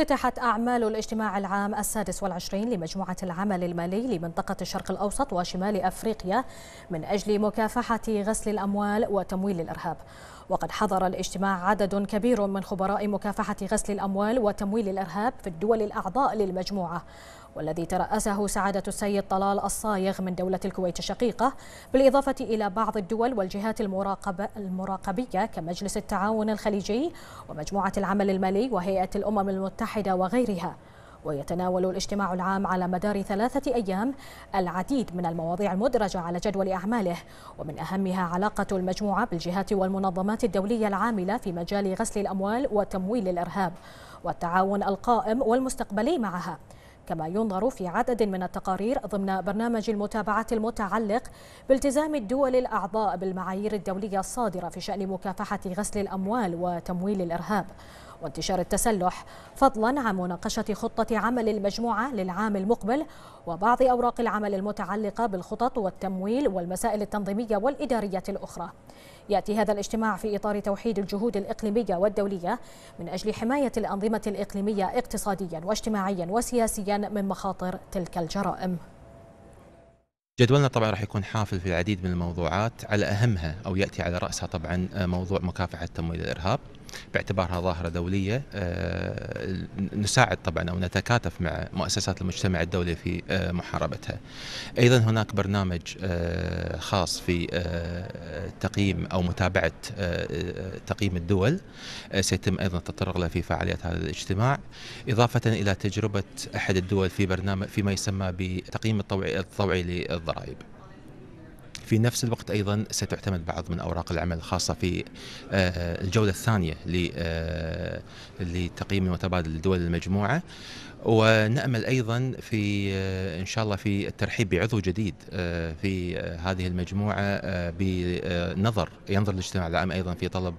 افتتحت أعمال الاجتماع العام السادس والعشرين لمجموعة العمل المالي لمنطقة الشرق الأوسط وشمال أفريقيا من أجل مكافحة غسل الأموال وتمويل الإرهاب وقد حضر الاجتماع عدد كبير من خبراء مكافحة غسل الأموال وتمويل الإرهاب في الدول الأعضاء للمجموعة والذي ترأسه سعادة السيد طلال الصايغ من دولة الكويت الشقيقة بالإضافة إلى بعض الدول والجهات المراقبة المراقبية كمجلس التعاون الخليجي ومجموعة العمل المالي وهيئة الأمم المتحدة وغيرها ويتناول الاجتماع العام على مدار ثلاثة أيام العديد من المواضيع المدرجة على جدول أعماله ومن أهمها علاقة المجموعة بالجهات والمنظمات الدولية العاملة في مجال غسل الأموال وتمويل الإرهاب والتعاون القائم والمستقبلي معها كما ينظر في عدد من التقارير ضمن برنامج المتابعة المتعلق بالتزام الدول الأعضاء بالمعايير الدولية الصادرة في شأن مكافحة غسل الأموال وتمويل الإرهاب وانتشار التسلح فضلا عن مناقشة خطة عمل المجموعة للعام المقبل وبعض أوراق العمل المتعلقة بالخطط والتمويل والمسائل التنظيمية والإدارية الأخرى يأتي هذا الاجتماع في إطار توحيد الجهود الإقليمية والدولية من أجل حماية الأنظمة الإقليمية اقتصاديا واجتماعيا وسياسيا من مخاطر تلك الجرائم جدولنا طبعا راح يكون حافل في العديد من الموضوعات على اهمها او ياتي على راسها طبعا آه، موضوع مكافحه تمويل الارهاب باعتبارها ظاهره دوليه آه، نساعد طبعا او نتكاتف مع مؤسسات المجتمع الدولي في آه، محاربتها. ايضا هناك برنامج آه، خاص في تقييم او متابعه تقييم الدول سيتم ايضا التطرق له في فعاليات هذا الاجتماع اضافه الى تجربه احد الدول في برنامج فيما يسمى بتقييم الطوعي الطوعي للضرائب. في نفس الوقت أيضا ستعتمد بعض من أوراق العمل الخاصة في آه، الجولة الثانية آه، لتقييم متبادل لدول المجموعة ونامل ايضا في آه، ان شاء الله في الترحيب بعضو جديد في هذه المجموعه بنظر ينظر الاجتماع العام ايضا في طلب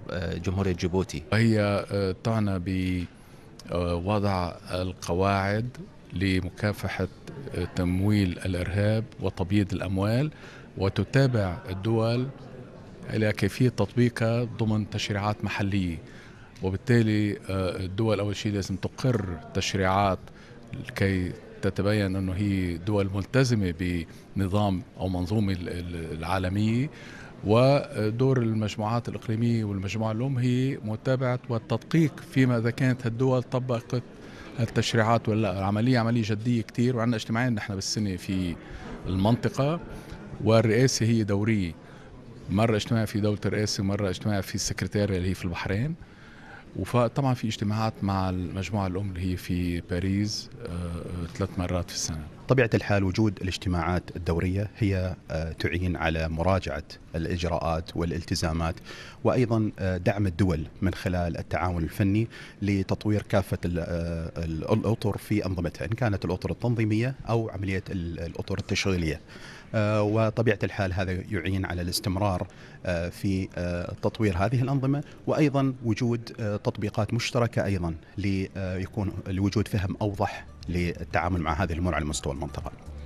جمهوريه جيبوتي. هي تعنى بوضع القواعد لمكافحه تمويل الارهاب وتبييض الاموال وتتابع الدول إلى كيفية تطبيقها ضمن تشريعات محلية وبالتالي آه، الدول أول شيء لازم تقر تشريعات كي تتبين أنه هي دول ملتزمة بنظام أو منظومة العالمية ودور المجموعات الإقليمية والمجموعة الأم هي متابعة والتدقيق فيما إذا كانت هالدول طبقت التشريعات ولا العملية عملية جدية كتير وعندنا اجتماعين نحن بالسنة في المنطقة والرئاسة هي دورية مرة اجتماع في دولة الرئاسة مرة اجتماع في السكرتارية اللي هي في البحرين وطبعا في اجتماعات مع المجموعة الأم اللي هي في باريس آه، آه، ثلاث مرات في السنة طبيعه الحال وجود الاجتماعات الدوريه هي آه، تعين على مراجعه الاجراءات والالتزامات وايضا آه، دعم الدول من خلال التعاون الفني لتطوير كافه آه، الاطر في انظمتها ان كانت الاطر التنظيميه او عمليه الاطر التشغيليه. وطبيعه الحال هذا يعين على الاستمرار في تطوير هذه الانظمه وايضا وجود تطبيقات مشتركه ايضا ليكون لوجود فهم اوضح للتعامل مع هذه الامور على مستوى المنطقه.